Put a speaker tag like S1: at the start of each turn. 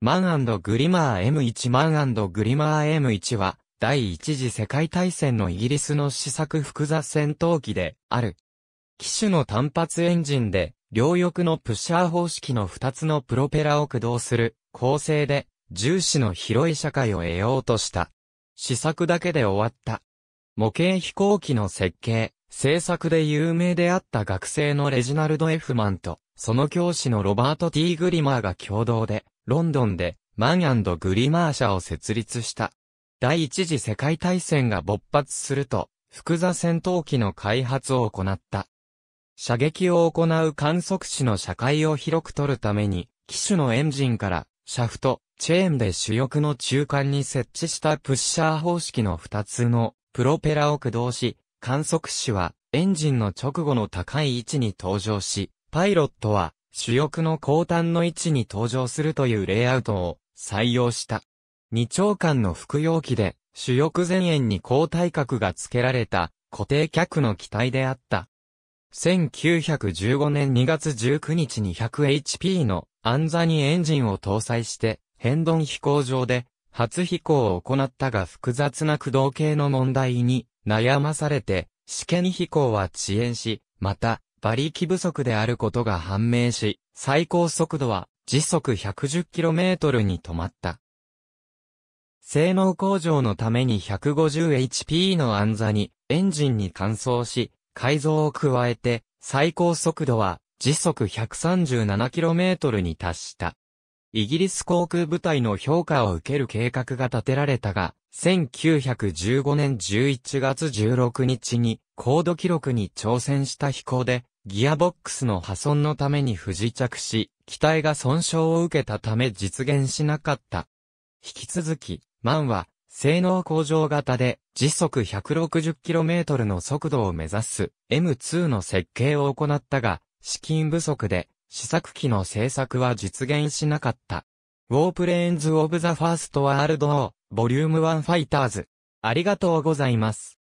S1: マングリマー M1 マングリマー M1 は、第一次世界大戦のイギリスの試作複雑戦闘機で、ある。機種の単発エンジンで、両翼のプッシャー方式の2つのプロペラを駆動する構成で、重視の広い社会を得ようとした。試作だけで終わった。模型飛行機の設計、制作で有名であった学生のレジナルド・エフマンと、その教師のロバート・ T・ グリマーが共同で、ロンドンでマングリマー社を設立した。第一次世界大戦が勃発すると、複座戦闘機の開発を行った。射撃を行う観測士の社会を広く取るために、機種のエンジンから、シャフト、チェーンで主翼の中間に設置したプッシャー方式の2つのプロペラを駆動し、観測士はエンジンの直後の高い位置に登場し、パイロットは主翼の後端の位置に登場するというレイアウトを採用した。二長間の服用機で主翼前縁に後体角が付けられた固定脚の機体であった。1915年2月19日に 100HP のアンザにエンジンを搭載して変動飛行場で初飛行を行ったが複雑な駆動系の問題に悩まされて試験飛行は遅延し、また馬力不足であることが判明し、最高速度は時速 110km に止まった。性能向上のために 150HP の暗座にエンジンに換装し、改造を加えて最高速度は時速 137km に達した。イギリス航空部隊の評価を受ける計画が立てられたが、1915年11月16日に高度記録に挑戦した飛行で、ギアボックスの破損のために不時着し、機体が損傷を受けたため実現しなかった。引き続き、マンは、性能向上型で時速 160km の速度を目指す M2 の設計を行ったが、資金不足で試作機の製作は実現しなかった。ウォープレーンズ・オブ・ザ・ファースト・ワールド・オー、ボリュームワン・ファイターズ。ありがとうございます。